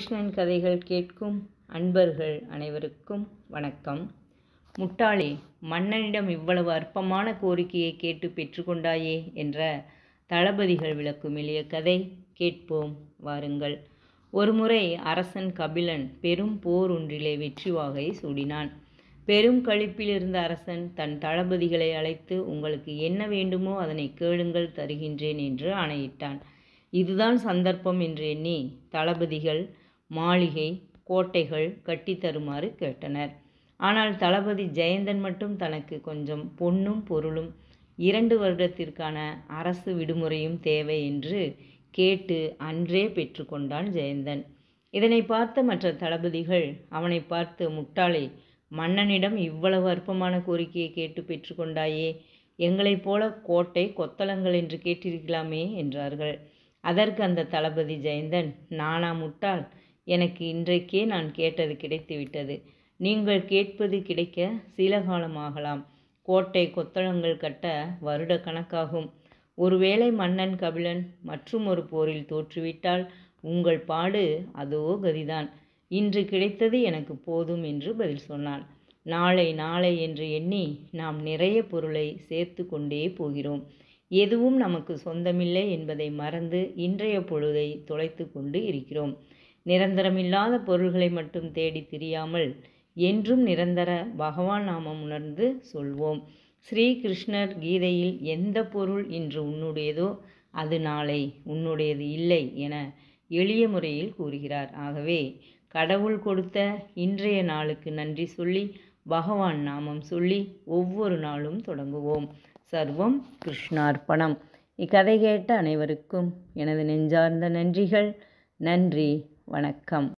கிருஷ்ணன் கதைகள் கேட்கும் அன்பர்கள் அனைவருக்கும் வணக்கம் முட்டாளி மன்னனிடம் இவ்வளவு அற்பமான கோரிக்கையை கேட்டு பெற்றுக்கொண்டாயே என்ற தளபதிகள் விளக்கும் எளிய கதை கேட்போம் வாருங்கள் ஒருமுறை அரசன் கபிலன் பெரும் போர் ஒன்றிலே வெற்றி வாகை சூடினான் பெரும் கழிப்பில் இருந்த அரசன் தன் தளபதிகளை அழைத்து உங்களுக்கு என்ன வேண்டுமோ அதனை கேளுங்கள் தருகின்றேன் என்று ஆணையிட்டான் இதுதான் சந்தர்ப்பம் என்று எண்ணி தளபதிகள் மாளிகை கோட்டைகள் தருமாறு கேட்டனர் ஆனால் தளபதி ஜெயந்தன் மட்டும் தனக்கு கொஞ்சம் பொன்னும் பொருளும் இரண்டு வருடத்திற்கான அரசு விடுமுறையும் தேவை என்று கேட்டு அன்றே பெற்றுக்கொண்டான் ஜெயந்தன் இதனை பார்த்த மற்ற தளபதிகள் அவனை பார்த்து முட்டாளே மன்னனிடம் இவ்வளவு அற்பமான கோரிக்கையை கேட்டு பெற்றுக்கொண்டாயே எங்களைப் போல கோட்டை கொத்தளங்கள் என்று கேட்டிருக்கலாமே என்றார்கள் அதற்கு அந்த தளபதி ஜெயந்தன் நானா முட்டாள் எனக்கு இன்றைக்கே நான் கேட்டது கிடைத்துவிட்டது நீங்கள் கேட்பது கிடைக்க சில காலமாகலாம் கோட்டை கொத்தளங்கள் கட்ட வருட கணக்காகும் ஒருவேளை மன்னன் கபிலன் மற்றும் ஒரு போரில் தோற்றுவிட்டால் உங்கள் பாடு அதோ கதிதான் இன்று கிடைத்தது எனக்கு போதும் என்று பதில் சொன்னான் நாளை நாளை என்று எண்ணி நாம் நிறைய பொருளை சேர்த்து கொண்டே போகிறோம் எதுவும் நமக்கு சொந்தமில்லை என்பதை மறந்து இன்றைய பொழுதை தொலைத்து கொண்டு இருக்கிறோம் நிரந்தரமில்லாத பொருள்களை மட்டும் தேடி திரியாமல் என்றும் நிரந்தர பகவான் நாமம் உணர்ந்து சொல்வோம் ஸ்ரீ கிருஷ்ணர் கீதையில் எந்த பொருள் இன்று உன்னுடையதோ அது நாளை உன்னுடையது இல்லை என எளிய முறையில் கூறுகிறார் ஆகவே கடவுள் கொடுத்த இன்றைய நாளுக்கு நன்றி சொல்லி பகவான் நாமம் சொல்லி ஒவ்வொரு நாளும் தொடங்குவோம் சர்வம் கிருஷ்ணார்ப்பணம் இக்கதை கேட்ட அனைவருக்கும் எனது நெஞ்சார்ந்த நன்றிகள் நன்றி வணக்கம்